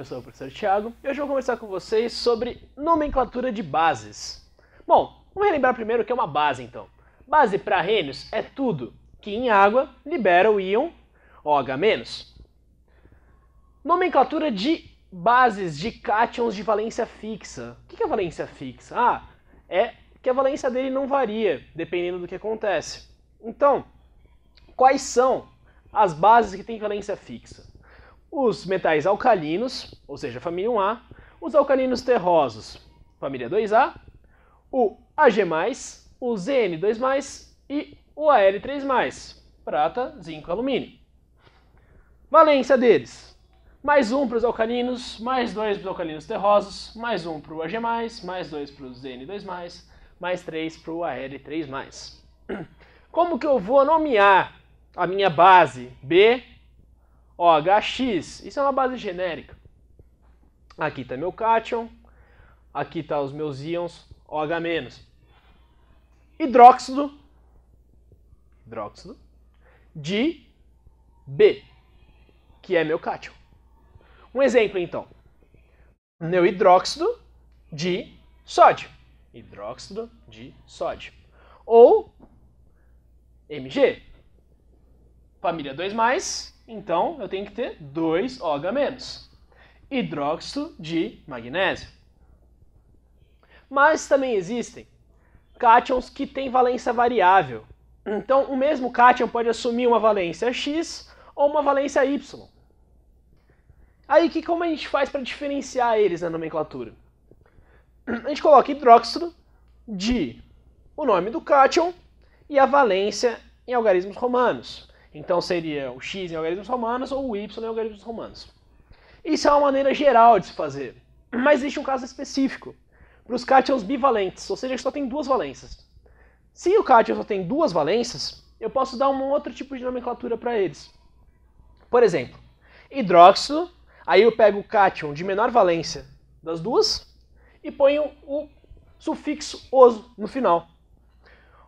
Eu sou o professor Thiago e hoje eu vou conversar com vocês sobre nomenclatura de bases. Bom, vamos relembrar primeiro o que é uma base então. Base para Rênios é tudo que em água libera o íon OH-. Nomenclatura de bases de cátions de valência fixa. O que é valência fixa? Ah, é que a valência dele não varia dependendo do que acontece. Então, quais são as bases que têm valência fixa? os metais alcalinos, ou seja, família 1A, os alcalinos terrosos, família 2A, o Ag+, o Zn2+, e o Al3+, prata, zinco, alumínio. Valência deles. Mais um para os alcalinos, mais dois para os alcalinos terrosos, mais um para o Ag+, mais dois para o Zn2+, mais três para o Al3+. Como que eu vou nomear a minha base B Ó, HX, isso é uma base genérica. Aqui está meu cátion, aqui está os meus íons, OH-. Hidróxido, hidróxido de B, que é meu cátion. Um exemplo, então. Meu hidróxido de sódio. Hidróxido de sódio. Ou MG, família 2+, então, eu tenho que ter 2 OH-, hidróxido de magnésio. Mas também existem cátions que têm valência variável. Então, o mesmo cátion pode assumir uma valência X ou uma valência Y. Aí, que, como a gente faz para diferenciar eles na nomenclatura? A gente coloca hidróxido de o nome do cátion e a valência em algarismos romanos. Então seria o x em algarismos romanos ou o y em algarismos romanos. Isso é uma maneira geral de se fazer. Mas existe um caso específico. Para os cátions bivalentes, ou seja, que só tem duas valências. Se o cátion só tem duas valências, eu posso dar um outro tipo de nomenclatura para eles. Por exemplo, hidróxido, aí eu pego o cátion de menor valência das duas e ponho o sufixo oso no final.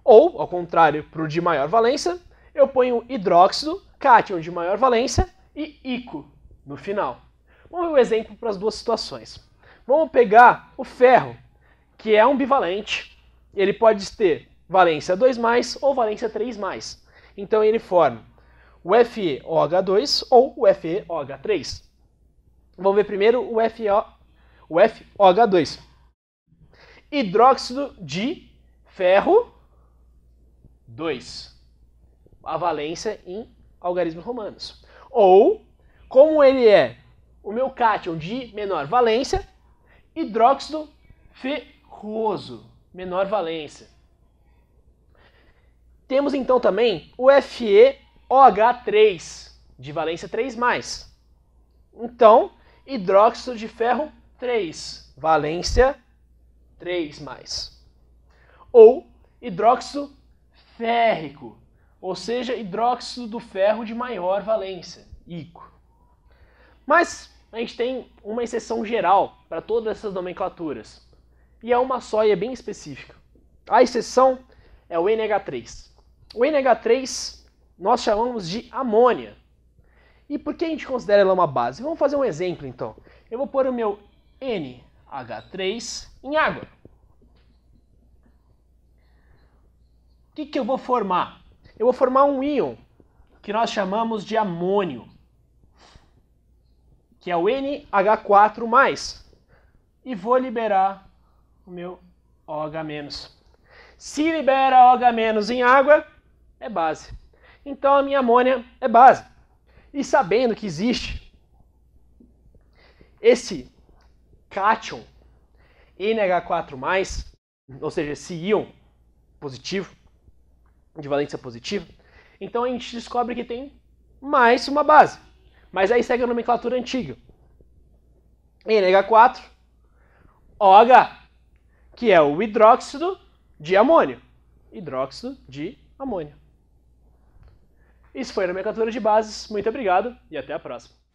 Ou, ao contrário, para o de maior valência, eu ponho hidróxido, cátion de maior valência e ico no final. Vamos ver o um exemplo para as duas situações. Vamos pegar o ferro, que é um bivalente. Ele pode ter valência 2+, ou valência 3+. Então ele forma o FeOH2 ou o FeOH3. Vamos ver primeiro o, FO, o FOH2. Hidróxido de ferro 2 a valência em algarismos romanos. Ou, como ele é o meu cátion de menor valência, hidróxido ferroso, menor valência. Temos então também o FeOH3, de valência 3+. Então, hidróxido de ferro 3, valência 3+. Ou hidróxido férrico, ou seja, hidróxido do ferro de maior valência, ICO. Mas a gente tem uma exceção geral para todas essas nomenclaturas, e é uma só e é bem específica. A exceção é o NH3. O NH3 nós chamamos de amônia. E por que a gente considera ela uma base? Vamos fazer um exemplo então. Eu vou pôr o meu NH3 em água. O que, que eu vou formar? eu vou formar um íon que nós chamamos de amônio, que é o NH4+, e vou liberar o meu OH-. Se libera OH- em água, é base. Então a minha amônia é base. E sabendo que existe esse cátion NH4+, ou seja, esse íon positivo, de valência positiva, então a gente descobre que tem mais uma base. Mas aí segue a nomenclatura antiga. NH4, OH, que é o hidróxido de amônio. Hidróxido de amônio. Isso foi a nomenclatura de bases. Muito obrigado e até a próxima.